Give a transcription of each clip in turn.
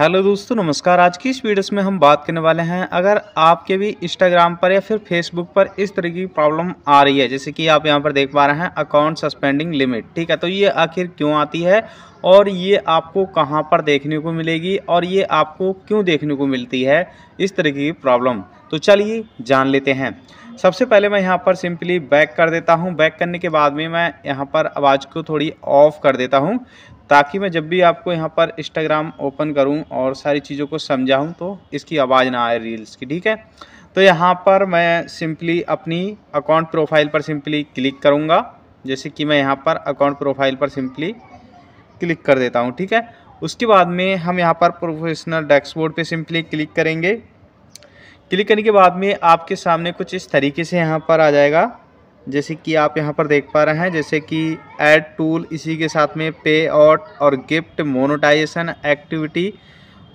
hello दोस्तों नमस्कार आज की इस वीडियोस में हम बात करने वाले हैं अगर आपके भी इंस्टाग्राम पर या फिर फेसबुक पर इस तरह की प्रॉब्लम आ रही है जैसे कि आप यहां पर देख पा रहे हैं अकाउंट सस्पेंडिंग लिमिट ठीक है तो ये आखिर क्यों आती है और ये आपको कहां पर देखने को मिलेगी और ये आपको क्यों देखने को मिलती है इस तरह की प्रॉब्लम तो चलिए जान लेते हैं सबसे पहले मैं यहाँ पर सिंपली बैक कर देता हूँ बैक करने के बाद में मैं यहाँ पर आवाज़ को थोड़ी ऑफ़ कर देता हूँ ताकि मैं जब भी आपको यहाँ पर इंस्टाग्राम ओपन करूँ और सारी चीज़ों को समझाऊँ तो इसकी आवाज़ ना आए रील्स की ठीक है तो यहाँ पर मैं सिंपली अपनी अकाउंट प्रोफाइल पर सिंपली क्लिक करूँगा जैसे कि मैं यहाँ पर अकाउंट प्रोफाइल पर सिंपली क्लिक कर देता हूँ ठीक है उसके बाद में हम यहाँ पर प्रोफेशनल डैक्सबोर्ड पर सिंपली क्लिक करेंगे क्लिक करने के बाद में आपके सामने कुछ इस तरीके से यहाँ पर आ जाएगा जैसे कि आप यहाँ पर देख पा रहे हैं जैसे कि ऐड टूल इसी के साथ में पे आउट और गिफ्ट मोनोटाइजेशन एक्टिविटी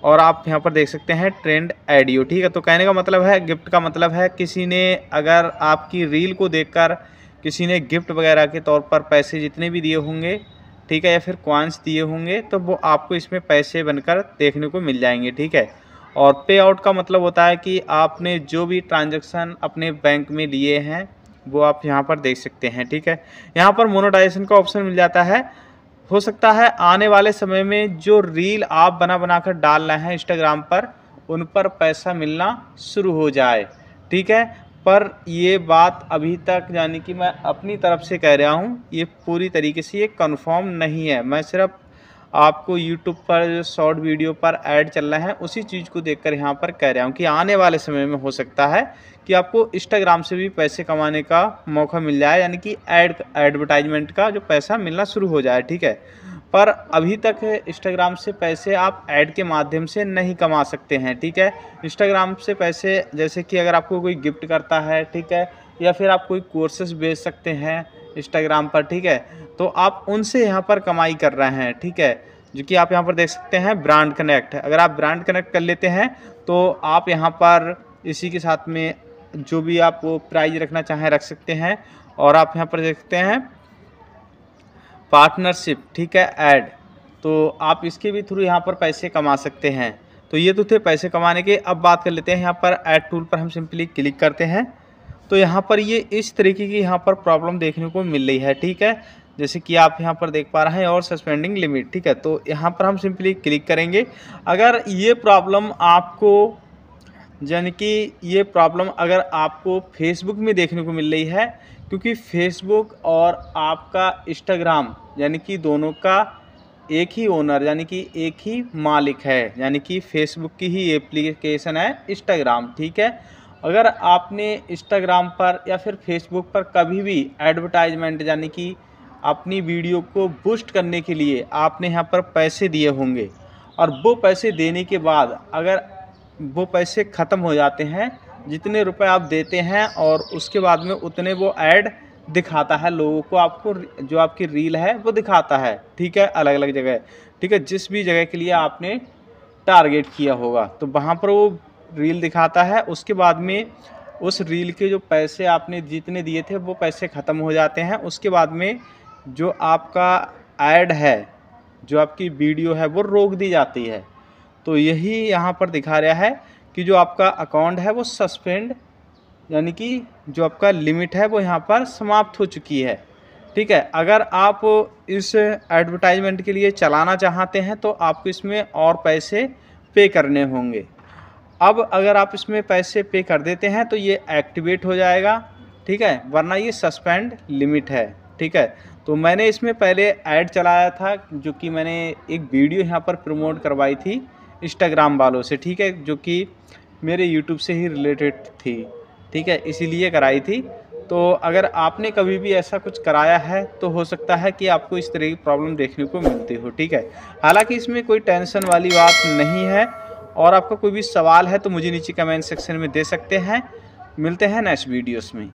और आप यहाँ पर देख सकते हैं ट्रेंड एडियो ठीक है तो कहने का मतलब है गिफ्ट का मतलब है किसी ने अगर आपकी रील को देखकर किसी ने गिफ्ट वगैरह के तौर पर पैसे जितने भी दिए होंगे ठीक है या फिर क्वांस दिए होंगे तो वो आपको इसमें पैसे बनकर देखने को मिल जाएंगे ठीक है और पे आउट का मतलब होता है कि आपने जो भी ट्रांजैक्शन अपने बैंक में लिए हैं वो आप यहाँ पर देख सकते हैं ठीक है यहाँ पर मोनोटाइजेशन का ऑप्शन मिल जाता है हो सकता है आने वाले समय में जो रील आप बना बनाकर डाल रहे हैं इंस्टाग्राम पर उन पर पैसा मिलना शुरू हो जाए ठीक है पर ये बात अभी तक यानी कि मैं अपनी तरफ से कह रहा हूँ ये पूरी तरीके से ये कन्फर्म नहीं है मैं सिर्फ आपको यूट्यूब पर जो शॉर्ट वीडियो पर ऐड चल रहे हैं उसी चीज़ को देखकर यहाँ पर कह रहा हूँ कि आने वाले समय में हो सकता है कि आपको इंस्टाग्राम से भी पैसे कमाने का मौका मिल जाए यानी कि एड एडवर्टाइजमेंट का जो पैसा मिलना शुरू हो जाए ठीक है पर अभी तक इंस्टाग्राम से पैसे आप ऐड के माध्यम से नहीं कमा सकते हैं ठीक है इंस्टाग्राम से पैसे जैसे कि अगर आपको कोई गिफ्ट करता है ठीक है या फिर आप कोई कोर्सेस बेच सकते हैं इंस्टाग्राम पर ठीक है तो आप उनसे यहाँ पर कमाई कर रहे हैं ठीक है जो कि आप यहाँ पर देख सकते हैं ब्रांड कनेक्ट अगर आप ब्रांड कनेक्ट कर लेते हैं तो आप यहाँ पर इसी के साथ में जो भी आप प्राइज रखना चाहें रख सकते हैं और आप यहाँ पर देख सकते हैं पार्टनरशिप ठीक है ऐड तो आप इसके भी थ्रू यहाँ पर पैसे कमा सकते हैं तो ये तो थे पैसे कमाने के अब बात कर लेते हैं यहाँ पर ऐड टूल पर हम सिंपली क्लिक करते हैं तो यहाँ पर ये इस तरीके की यहाँ पर प्रॉब्लम देखने को मिल रही है ठीक है जैसे कि आप यहाँ पर देख पा रहे हैं और सस्पेंडिंग लिमिट ठीक है तो यहाँ पर हम सिंपली क्लिक करेंगे अगर ये प्रॉब्लम आपको यानी कि ये प्रॉब्लम अगर आपको फेसबुक में देखने को मिल रही है क्योंकि फेसबुक और आपका इंस्टाग्राम यानी कि दोनों का एक ही ओनर यानी कि एक ही मालिक है यानी कि फेसबुक की ही एप्लीकेशन है इंस्टाग्राम ठीक है अगर आपने इंस्टाग्राम पर या फिर फेसबुक पर कभी भी एडवर्टाइजमेंट यानी कि अपनी वीडियो को बूस्ट करने के लिए आपने यहाँ पर पैसे दिए होंगे और वो पैसे देने के बाद अगर वो पैसे ख़त्म हो जाते हैं जितने रुपए आप देते हैं और उसके बाद में उतने वो ऐड दिखाता है लोगों को आपको जो आपकी रील है वो दिखाता है ठीक है अलग अलग जगह ठीक है जिस भी जगह के लिए आपने टारगेट किया होगा तो वहाँ पर वो रील दिखाता है उसके बाद में उस रील के जो पैसे आपने जितने दिए थे वो पैसे ख़त्म हो जाते हैं उसके बाद में जो आपका ऐड है जो आपकी वीडियो है वो रोक दी जाती है तो यही यहाँ पर दिखा रहा है कि जो आपका अकाउंट है वो सस्पेंड यानी कि जो आपका लिमिट है वो यहाँ पर समाप्त हो चुकी है ठीक है अगर आप इस एडवर्टाइजमेंट के लिए चलाना चाहते हैं तो आपको इसमें और पैसे पे करने होंगे अब अगर आप इसमें पैसे पे कर देते हैं तो ये एक्टिवेट हो जाएगा ठीक है वरना ये सस्पेंड लिमिट है ठीक है तो मैंने इसमें पहले ऐड चलाया था जो कि मैंने एक वीडियो यहाँ पर प्रमोट करवाई थी इंस्टाग्राम वालों से ठीक है जो कि मेरे यूट्यूब से ही रिलेटेड थी ठीक है इसीलिए कराई थी तो अगर आपने कभी भी ऐसा कुछ कराया है तो हो सकता है कि आपको इस तरह की प्रॉब्लम देखने को मिलती हो ठीक है हालांकि इसमें कोई टेंशन वाली बात नहीं है और आपका कोई भी सवाल है तो मुझे नीचे कमेंट सेक्शन में दे सकते हैं मिलते हैं नेक्स्ट वीडियोस में